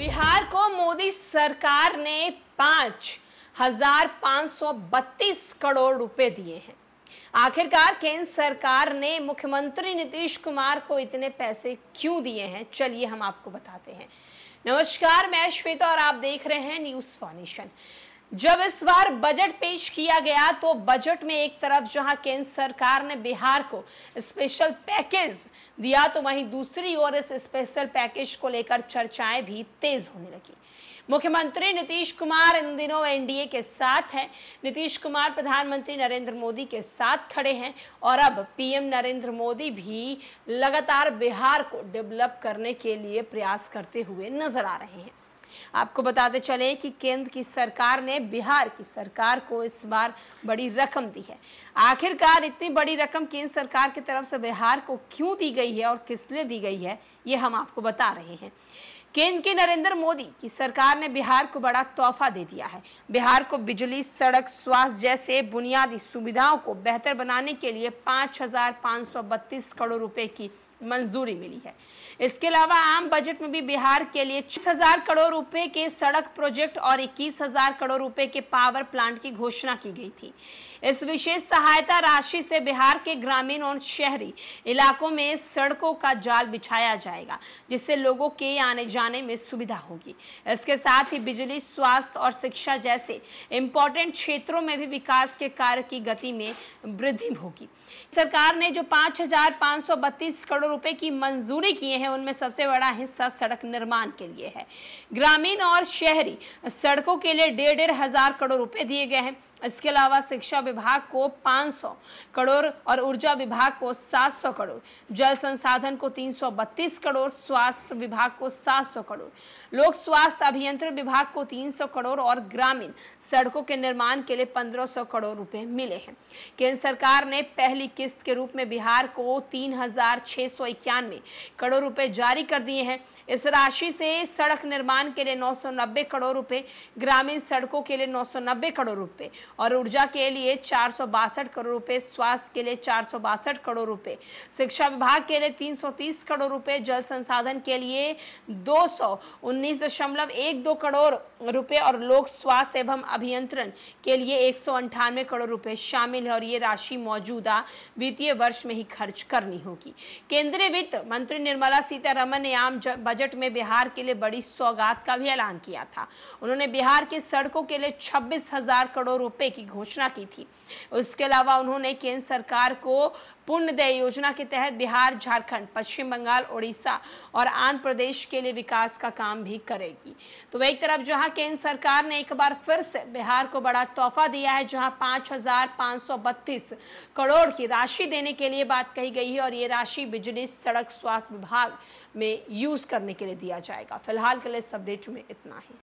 बिहार को मोदी सरकार ने पांच हजार पांच सौ बत्तीस करोड़ रुपए दिए हैं आखिरकार केंद्र सरकार ने मुख्यमंत्री नीतीश कुमार को इतने पैसे क्यों दिए हैं चलिए हम आपको बताते हैं नमस्कार मैं श्वेता और आप देख रहे हैं न्यूज फॉर जब इस बार बजट पेश किया गया तो बजट में एक तरफ जहां केंद्र सरकार ने बिहार को स्पेशल पैकेज दिया तो वहीं दूसरी ओर इस स्पेशल पैकेज को लेकर चर्चाएं भी तेज होने लगी मुख्यमंत्री नीतीश कुमार इन दिनों एनडीए के साथ हैं नीतीश कुमार प्रधानमंत्री नरेंद्र मोदी के साथ खड़े हैं और अब पीएम नरेंद्र मोदी भी लगातार बिहार को डेवलप करने के लिए प्रयास करते हुए नजर आ रहे हैं आपको बताते चले कि केंद्र की सरकार ने बिहार की सरकार को इस बार बड़ी रकम दी है आखिरकार इतनी बड़ी रकम केंद्र सरकार की तरफ से बिहार को क्यों दी गई है और किस लिए दी गई है ये हम आपको बता रहे हैं केंद्र के नरेंद्र मोदी की सरकार ने बिहार को बड़ा तोहफा दे दिया है बिहार को बिजली सड़क स्वास्थ्य जैसे बुनियादी सुविधाओं को बेहतर बनाने के लिए पाँच करोड़ रुपए की मंजूरी मिली है इसके अलावा आम बजट में भी बिहार के लिए छह हजार करोड़ रुपए के सड़क प्रोजेक्ट और इक्कीस हजार करोड़ रुपए के पावर प्लांट की घोषणा की गई थी इस विशेष सहायता राशि से बिहार के ग्रामीण और शहरी इलाकों में सड़कों का जाल बिछाया जाएगा जिससे लोगों के आने जाने में सुविधा होगी इसके साथ ही बिजली स्वास्थ्य और शिक्षा जैसे इम्पोर्टेंट क्षेत्रों में भी विकास के कार्य की गति में वृद्धि होगी सरकार ने जो पांच करोड़ रुपए की मंजूरी किए हैं उनमें सबसे बड़ा हिस्सा सड़क निर्माण के लिए है ग्रामीण और शहरी सड़कों के लिए डेढ़ डेढ़ हजार करोड़ रुपए दिए गए हैं इसके अलावा शिक्षा विभाग को 500 करोड़ और ऊर्जा विभाग को 700 करोड़ जल संसाधन को 332 करोड़ स्वास्थ्य विभाग को 700 करोड़ लोक स्वास्थ्य अभियंत्रण विभाग को 300 करोड़ और ग्रामीण सड़कों के निर्माण के लिए 1500 करोड़ रुपए मिले हैं केंद्र सरकार ने पहली किस्त के रूप में बिहार को तीन करोड़ रुपए जारी कर दिए हैं इस राशि से सड़क निर्माण के लिए नौ करोड़ रुपए ग्रामीण सड़कों के लिए नौ करोड़ रुपए और ऊर्जा के लिए चार करोड़ रुपए स्वास्थ्य के लिए चार करोड़ रुपए शिक्षा विभाग के लिए 330 करोड़ रुपए जल संसाधन के लिए दो सौ करोड़ रुपए और लोक स्वास्थ्य एवं अभियंत्रण के लिए एक करोड़ रुपए शामिल है और ये राशि मौजूदा वित्तीय वर्ष में ही खर्च करनी होगी केंद्रीय वित्त मंत्री निर्मला सीतारमन ने आम बजट में बिहार के लिए बड़ी सौगात का भी ऐलान किया था उन्होंने बिहार के सड़कों के लिए छब्बीस हजार करोड़ रुपए रुपए की घोषणा की थी उसके अलावा उन्होंने केंद्र सरकार को पूर्णदय योजना के तहत बिहार झारखंड पश्चिम बंगाल उड़ीसा और आंध्र प्रदेश के लिए विकास का काम भी करेगी तो वही तरफ जहां केंद्र सरकार ने एक बार फिर से बिहार को बड़ा तोहफा दिया है जहां 5,532 करोड़ की राशि देने के लिए बात कही गई है और ये राशि बिजली सड़क स्वास्थ्य विभाग में यूज करने के लिए दिया जाएगा फिलहाल के लिए इस अपडेट में इतना ही